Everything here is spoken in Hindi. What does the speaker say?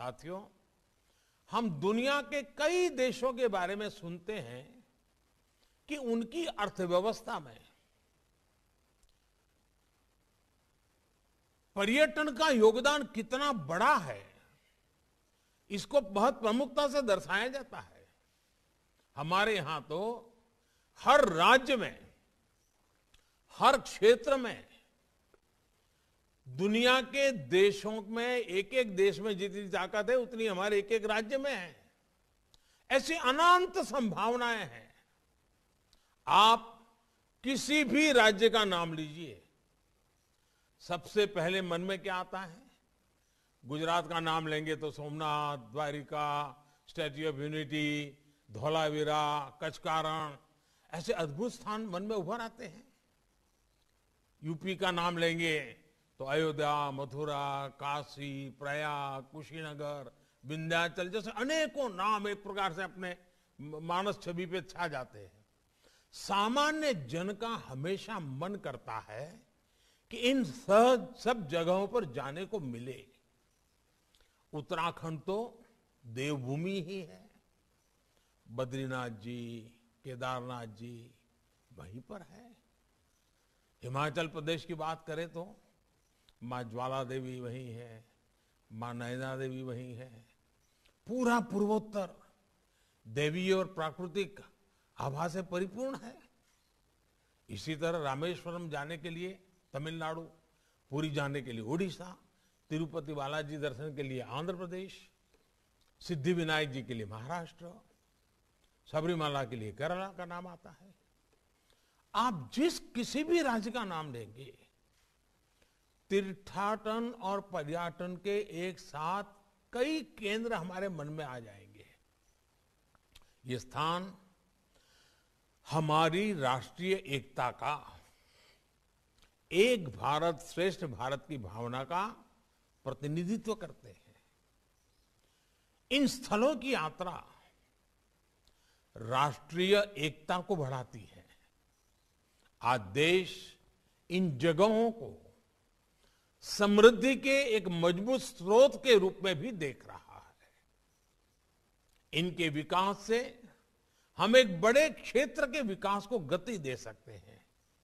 साथियों हम दुनिया के कई देशों के बारे में सुनते हैं कि उनकी अर्थव्यवस्था में पर्यटन का योगदान कितना बड़ा है इसको बहुत प्रमुखता से दर्शाया जाता है हमारे यहां तो हर राज्य में हर क्षेत्र में दुनिया के देशों में एक एक देश में जितनी ताकत है उतनी हमारे एक एक राज्य में है ऐसी अनंत संभावनाएं हैं आप किसी भी राज्य का नाम लीजिए सबसे पहले मन में क्या आता है गुजरात का नाम लेंगे तो Somnath Dwarka Statue of Unity Dholavira कचकारण ऐसे अद्भुत स्थान मन में उभर आते हैं यूपी का नाम लेंगे तो अयोध्या मथुरा काशी प्रयाग कुशीनगर विंध्याचल जैसे अनेकों नाम एक प्रकार से अपने मानस छवि पे छा जाते हैं सामान्य जन का हमेशा मन करता है कि इन सब सब जगहों पर जाने को मिले उत्तराखंड तो देवभूमि ही है बद्रीनाथ जी केदारनाथ जी वहीं पर है हिमाचल प्रदेश की बात करें तो माँ ज्वाला देवी वही है माँ नैना देवी वही है पूरा पूर्वोत्तर देवी और प्राकृतिक आभा से परिपूर्ण है इसी तरह रामेश्वरम जाने के लिए तमिलनाडु पुरी जाने के लिए उड़ीसा तिरुपति बालाजी दर्शन के लिए आंध्र प्रदेश सिद्धि विनायक जी के लिए महाराष्ट्र सबरीमाला के लिए केरला का नाम आता है आप जिस किसी भी राज्य का नाम लेंगे तीर्थाटन और पर्यटन के एक साथ कई केंद्र हमारे मन में आ जाएंगे ये स्थान हमारी राष्ट्रीय एकता का एक भारत श्रेष्ठ भारत की भावना का प्रतिनिधित्व करते हैं इन स्थलों की यात्रा राष्ट्रीय एकता को बढ़ाती है आज देश इन जगहों को समृद्धि के एक मजबूत स्रोत के रूप में भी देख रहा है इनके विकास से हम एक बड़े क्षेत्र के विकास को गति दे सकते हैं